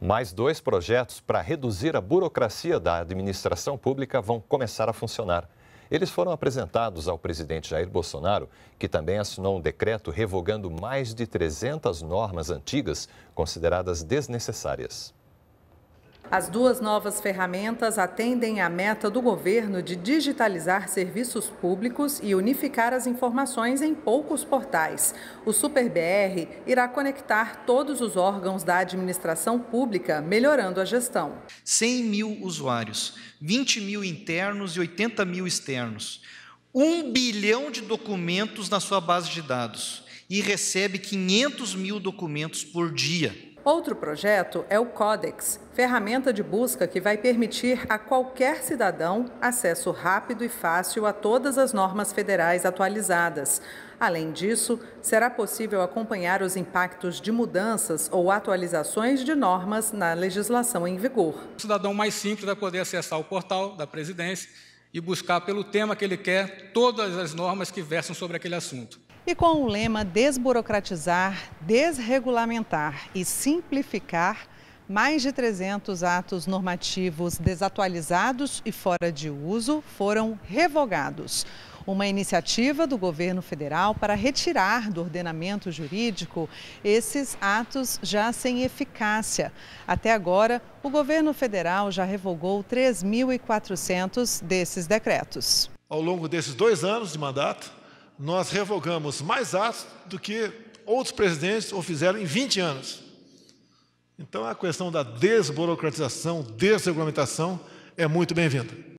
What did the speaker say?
Mais dois projetos para reduzir a burocracia da administração pública vão começar a funcionar. Eles foram apresentados ao presidente Jair Bolsonaro, que também assinou um decreto revogando mais de 300 normas antigas consideradas desnecessárias. As duas novas ferramentas atendem à meta do governo de digitalizar serviços públicos e unificar as informações em poucos portais. O SuperBR irá conectar todos os órgãos da administração pública, melhorando a gestão. 100 mil usuários, 20 mil internos e 80 mil externos. Um bilhão de documentos na sua base de dados e recebe 500 mil documentos por dia. Outro projeto é o Codex, ferramenta de busca que vai permitir a qualquer cidadão acesso rápido e fácil a todas as normas federais atualizadas. Além disso, será possível acompanhar os impactos de mudanças ou atualizações de normas na legislação em vigor. O cidadão mais simples vai poder acessar o portal da presidência e buscar pelo tema que ele quer todas as normas que versam sobre aquele assunto. E com o lema desburocratizar, desregulamentar e simplificar, mais de 300 atos normativos desatualizados e fora de uso foram revogados. Uma iniciativa do governo federal para retirar do ordenamento jurídico esses atos já sem eficácia. Até agora, o governo federal já revogou 3.400 desses decretos. Ao longo desses dois anos de mandato, nós revogamos mais atos do que outros presidentes o fizeram em 20 anos. Então, a questão da desburocratização, desregulamentação é muito bem-vinda.